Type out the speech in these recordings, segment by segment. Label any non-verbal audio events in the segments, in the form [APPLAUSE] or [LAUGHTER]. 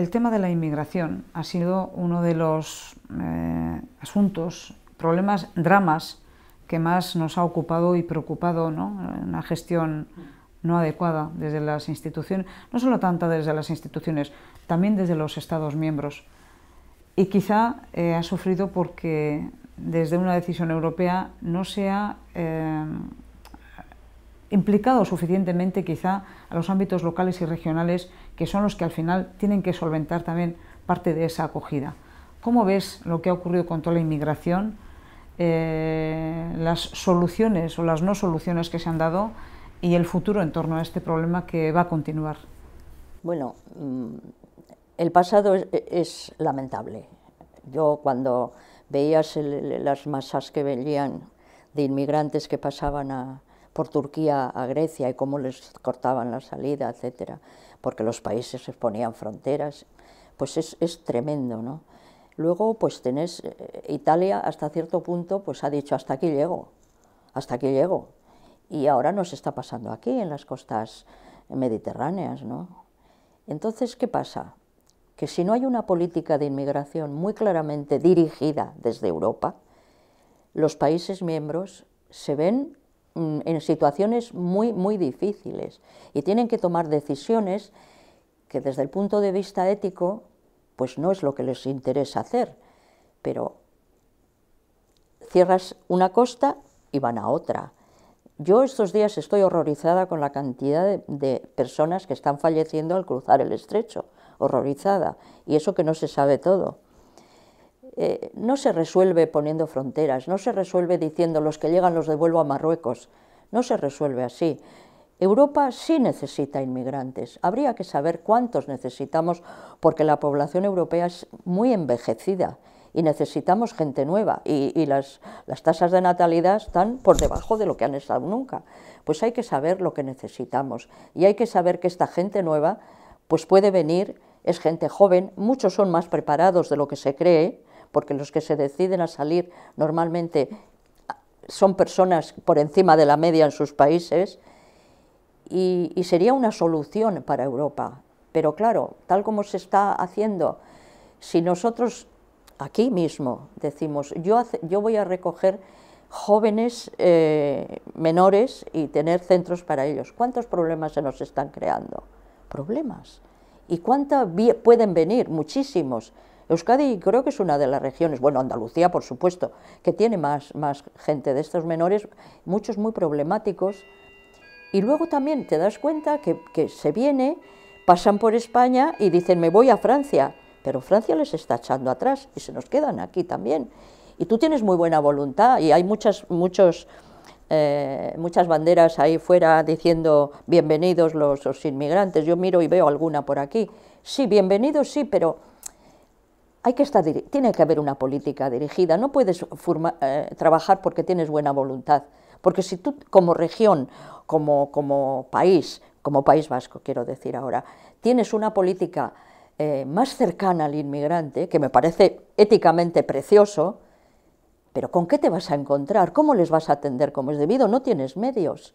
el tema de la inmigración ha sido uno de los eh, asuntos, problemas, dramas que más nos ha ocupado y preocupado, Una gestión no adecuada desde las instituciones, no solo tanto desde las instituciones, también desde los Estados miembros. Y quizá eh, ha sufrido porque desde una decisión europea no se ha eh, implicado suficientemente quizá a los ámbitos locales y regionales, que son los que al final tienen que solventar también parte de esa acogida. ¿Cómo ves lo que ha ocurrido con toda la inmigración, eh, las soluciones o las no soluciones que se han dado y el futuro en torno a este problema que va a continuar? Bueno, mm, el pasado es, lamentable. Yo cuando veías las masas que venían de inmigrantes que pasaban a, por Turquía a Grecia y cómo les cortaban la salida, etcétera, porque los países se fronteras, pues es, tremendo, ¿no? Luego, pues tenés eh, Italia hasta cierto punto, pues ha dicho hasta aquí llego, hasta aquí llego, y ahora nos está pasando aquí en las costas mediterráneas, ¿no? Entonces, ¿qué pasa? Que si no hay una política de inmigración muy claramente dirigida desde Europa, los países miembros se ven Mm, en situaciones muy, muy difíciles y tienen que tomar decisiones que desde el punto de vista ético, pues no es lo que les interesa hacer, pero cierras una costa y van a otra. Yo estos días estoy horrorizada con la cantidad de, de, personas que están falleciendo al cruzar el estrecho, horrorizada, y eso que no se sabe todo. Eh, no se resuelve poniendo fronteras, no se resuelve diciendo los que llegan los devuelvo a Marruecos, no se resuelve así. Europa sí necesita inmigrantes. Habría que saber cuántos necesitamos porque la población europea es muy envejecida y necesitamos gente nueva y, las, tasas de natalidad están por debajo de lo que han estado nunca. Pues hay que saber lo que necesitamos y hay que saber que esta gente nueva pues puede venir, es gente joven, muchos son más preparados de lo que se cree, porque los que se deciden a salir normalmente son personas por encima de la media en sus países, y, sería una solución para Europa. Pero claro, tal como se está haciendo, si nosotros aquí mismo decimos, yo, yo voy a recoger jóvenes eh, menores y tener centros para ellos. ¿Cuántos problemas se nos están creando? Problemas. ¿Y cuántos pueden venir? Muchísimos. Euskadi creo que es una de las regiones, bueno, Andalucía por supuesto, que tiene más, más gente de estos menores, muchos muy problemáticos. Y luego también te das cuenta que, se viene, pasan por España y dicen, me voy a Francia, pero Francia les está echando atrás y se nos quedan aquí también. Y tú tienes muy buena voluntad y hay muchas, muchos... Eh, muchas banderas ahí fuera diciendo bienvenidos los, inmigrantes. Yo miro y veo alguna por aquí. Sí, bienvenidos, sí, pero hay que tiene que haber una política dirigida, no puedes eh, trabajar porque tienes buena voluntad, porque si tú como región, como, como país, como País Vasco quiero decir ahora, tienes una política eh, más cercana al inmigrante, que me parece éticamente precioso, pero ¿con qué te vas a encontrar? ¿Cómo les vas a atender como es debido? No tienes medios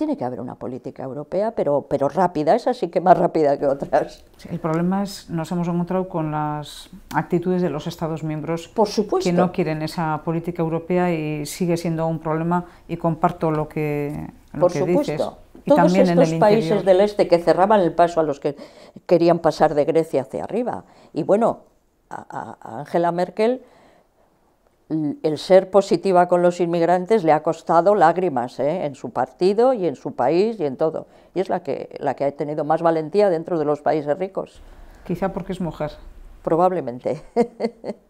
tiene que haber una política europea, pero, pero rápida, es así que más rápida que otras. el problema es nos hemos encontrado con las actitudes de los Estados miembros que no quieren esa política europea y sigue siendo un problema y comparto lo que, lo Por supuesto. dices. Y Todos los países del este que cerraban el paso a los que querían pasar de Grecia hacia arriba. Y bueno, a Angela Merkel el ser positiva con los inmigrantes le ha costado lágrimas ¿eh? en su partido y en su país y en todo. Y es la que, la que ha tenido más valentía dentro de los países ricos. Quizá porque es mujer. Probablemente. [LAUGHS]